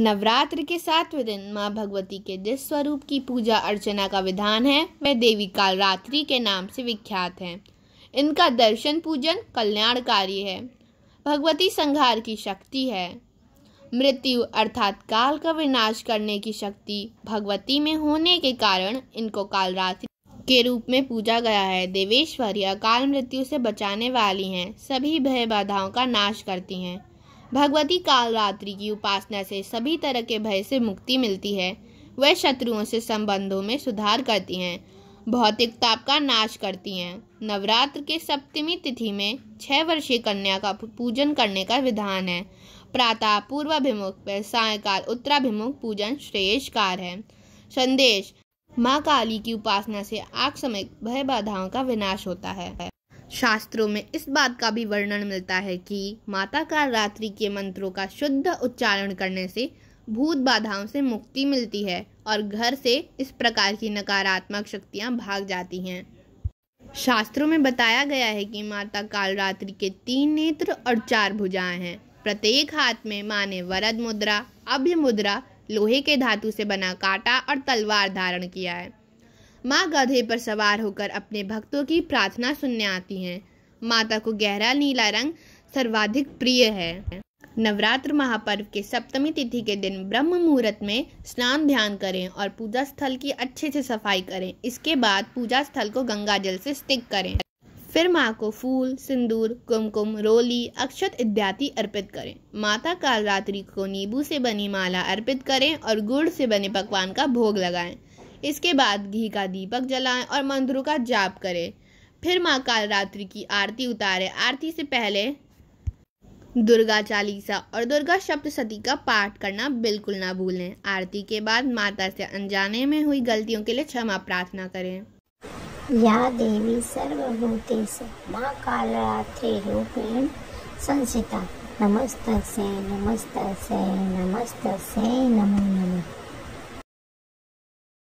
नवरात्र के सातवें दिन माँ भगवती के जिस स्वरूप की पूजा अर्चना का विधान है वह देवी कालरात्रि के नाम से विख्यात है इनका दर्शन पूजन कल्याणकारी है भगवती संहार की शक्ति है मृत्यु अर्थात काल का विनाश करने की शक्ति भगवती में होने के कारण इनको कालरात्रि के रूप में पूजा गया है देवेश्वरी काल मृत्यु से बचाने वाली हैं सभी भय बाधाओं का नाश करती हैं भगवती कालरात्रि की उपासना से सभी तरह के भय से मुक्ति मिलती है वह शत्रुओं से संबंधों में सुधार करती हैं भौतिक ताप का नाश करती हैं नवरात्र के सप्तमी तिथि में छः वर्षीय कन्या का पूजन करने का विधान है प्रातः पूर्वाभिमुख व सायकाल उत्तराभिमुख पूजन कार है संदेश माँ काली की उपासना से आग समय भय बाधाओं का विनाश होता है शास्त्रों में इस बात का भी वर्णन मिलता है कि माता का रात्रि के मंत्रों का शुद्ध उच्चारण करने से भूत बाधाओं से मुक्ति मिलती है और घर से इस प्रकार की नकारात्मक शक्तियाँ भाग जाती हैं शास्त्रों में बताया गया है कि माता कालरात्रि के तीन नेत्र और चार भुजाएं हैं प्रत्येक हाथ में माँ ने वरद मुद्रा अभ्य मुद्रा लोहे के धातु से बना काटा और तलवार धारण किया है माँ गधे पर सवार होकर अपने भक्तों की प्रार्थना सुनने आती हैं माता को गहरा नीला रंग सर्वाधिक प्रिय है नवरात्र महापर्व के सप्तमी तिथि के दिन ब्रह्म मुहूर्त में स्नान ध्यान करें और पूजा स्थल की अच्छे से सफाई करें इसके बाद पूजा स्थल को गंगा जल से स्टिक करें फिर माँ को फूल सिंदूर कुमकुम रोली अक्षत इत्यादि अर्पित करें माता काल रात्रि को नींबू से बनी माला अर्पित करें और गुड़ से बने पकवान का भोग लगाएं इसके बाद घी का दीपक जलाएं और मंत्रों का जाप करें फिर माँ कालरात्रि की आरती उतारें आरती से पहले दुर्गा चालीसा और दुर्गा सप्तशती का पाठ करना बिल्कुल ना भूलें आरती के बाद माता से अनजाने में हुई गलतियों के लिए क्षमा प्रार्थना करें या देवी से माँ कालरात्रि रूपेण संसिता नमस्त नमस्त से से नमस्त से नमो नमः